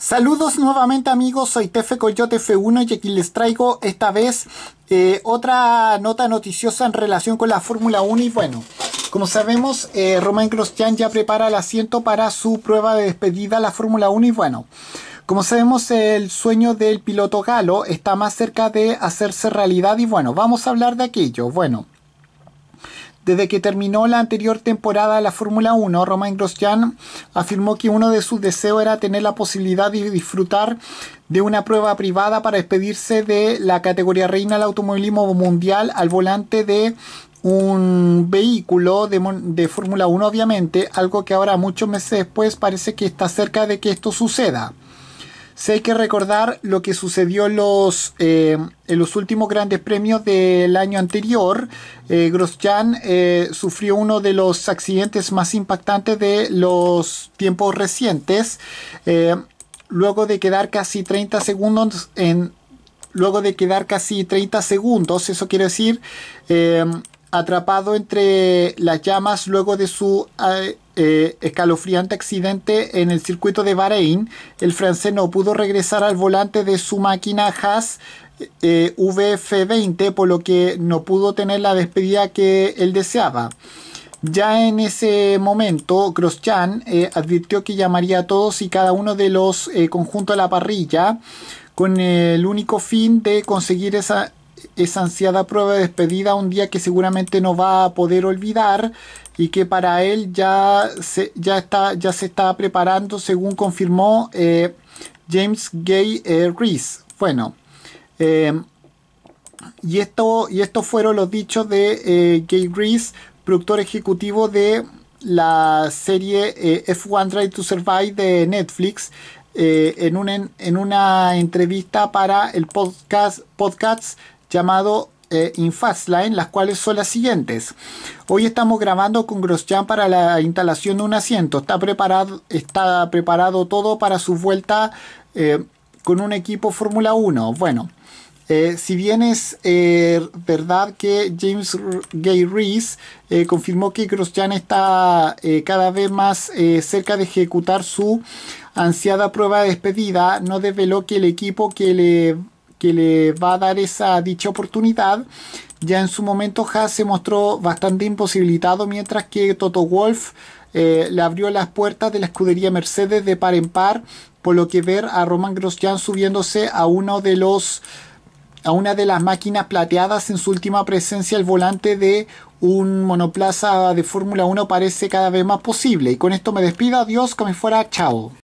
Saludos nuevamente amigos, soy Tefe Coyote F1 y aquí les traigo esta vez eh, otra nota noticiosa en relación con la Fórmula 1 y bueno, como sabemos eh, Romain Grosjean ya prepara el asiento para su prueba de despedida a la Fórmula 1 y bueno, como sabemos el sueño del piloto galo está más cerca de hacerse realidad y bueno, vamos a hablar de aquello, bueno. Desde que terminó la anterior temporada de la Fórmula 1, Romain Grosjean afirmó que uno de sus deseos era tener la posibilidad de disfrutar de una prueba privada para despedirse de la categoría reina del automovilismo mundial al volante de un vehículo de, de Fórmula 1 obviamente, algo que ahora muchos meses después parece que está cerca de que esto suceda. Si hay que recordar lo que sucedió en los, eh, en los últimos grandes premios del año anterior, eh, Grosjean eh, sufrió uno de los accidentes más impactantes de los tiempos recientes, eh, luego de quedar casi 30 segundos en... Luego de quedar casi 30 segundos, eso quiere decir atrapado entre las llamas luego de su eh, escalofriante accidente en el circuito de Bahrein, el francés no pudo regresar al volante de su máquina Haas eh, VF20, por lo que no pudo tener la despedida que él deseaba. Ya en ese momento, Grosjean eh, advirtió que llamaría a todos y cada uno de los conjuntos de la parrilla con el único fin de conseguir esa esa ansiada prueba de despedida un día que seguramente no va a poder olvidar y que para él ya se, ya está, ya se está preparando, según confirmó eh, James Gay eh, Reese. Bueno, eh, y, esto, y estos fueron los dichos de Gay Reese, productor ejecutivo de la serie F1 Try to Survive de Netflix. en, una, en una entrevista para el podcast, podcast llamado eh, Infastline, las cuales son las siguientes. Hoy estamos grabando con Grosjean para la instalación de un asiento. Está preparado, está preparado todo para su vuelta eh, con un equipo Fórmula 1. Bueno, eh, si bien es verdad que James Gay Reese confirmó que Grosjean está cada vez más cerca de ejecutar su ansiada prueba de despedida, no desveló que el equipo que le que le va a dar esa dicha oportunidad. Ya en su momento Haas se mostró bastante imposibilitado, mientras que Toto Wolf eh, le abrió las puertas de la escudería Mercedes de par en par, por lo que ver a Roman Grosjean subiéndose a uno de los a una de las máquinas plateadas en su última presencia El volante de un monoplaza de Fórmula 1 parece cada vez más posible. Y con esto me despido, adiós, como fuera, chao.